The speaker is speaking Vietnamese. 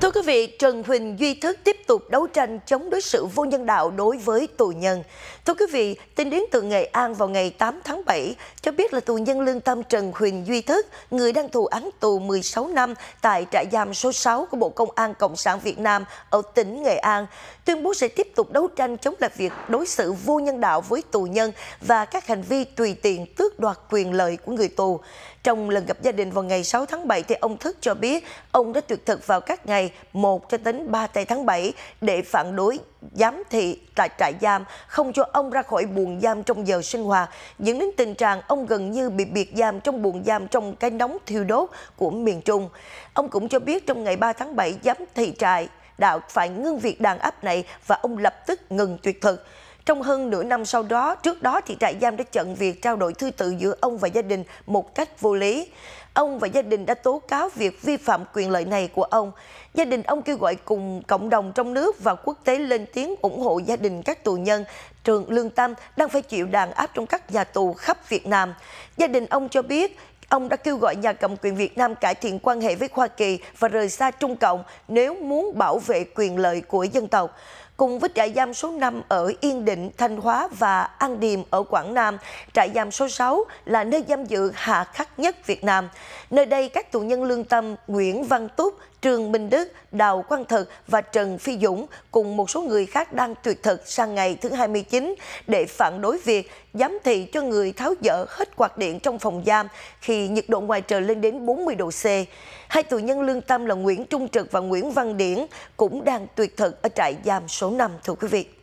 Thưa quý vị, Trần Huỳnh Duy Thức tiếp tục đấu tranh chống đối xử vô nhân đạo đối với tù nhân. Thưa quý vị, tin đến từ Nghệ An vào ngày 8 tháng 7 cho biết là tù nhân lương tâm Trần Huỳnh Duy Thức, người đang thụ án tù 16 năm tại trại giam số 6 của Bộ Công an Cộng sản Việt Nam ở tỉnh Nghệ An, tuyên bố sẽ tiếp tục đấu tranh chống lại việc đối xử vô nhân đạo với tù nhân và các hành vi tùy tiện tước đoạt quyền lợi của người tù. Trong lần gặp gia đình vào ngày 6 tháng 7 thì ông Thức cho biết ông đã tuyệt thực vào các ngày ngày 1 cho đến 3 tây tháng 7 để phản đối giám thị tại trại giam, không cho ông ra khỏi buồng giam trong giờ sinh hoạt, dẫn đến tình trạng ông gần như bị biệt giam trong buồng giam trong cái nóng thiêu đốt của miền Trung. Ông cũng cho biết trong ngày 3 tháng 7 giám thị trại đạo phải ngưng việc đàn áp này và ông lập tức ngừng tuyệt thực. Trong hơn nửa năm sau đó, trước đó thì trại giam đã chặn việc trao đổi thư tự giữa ông và gia đình một cách vô lý. Ông và gia đình đã tố cáo việc vi phạm quyền lợi này của ông. Gia đình ông kêu gọi cùng cộng đồng trong nước và quốc tế lên tiếng ủng hộ gia đình các tù nhân Trường Lương Tâm đang phải chịu đàn áp trong các nhà tù khắp Việt Nam. Gia đình ông cho biết ông đã kêu gọi nhà cầm quyền Việt Nam cải thiện quan hệ với Hoa Kỳ và rời xa Trung Cộng nếu muốn bảo vệ quyền lợi của dân tộc cùng với trại giam số 5 ở Yên Định, Thanh Hóa và An Điềm ở Quảng Nam. Trại giam số 6 là nơi giam giữ hạ khắc nhất Việt Nam. Nơi đây các tù nhân lương tâm Nguyễn Văn Túc, trường Minh Đức, Đào Quang Thực và Trần Phi Dũng cùng một số người khác đang tuyệt thực sang ngày thứ 29 để phản đối việc giám thị cho người tháo dỡ hết quạt điện trong phòng giam khi nhiệt độ ngoài trời lên đến 40 độ C. Hai tù nhân lương tâm là Nguyễn Trung Trực và Nguyễn Văn Điển cũng đang tuyệt thực ở trại giam số số 5 thưa quý vị.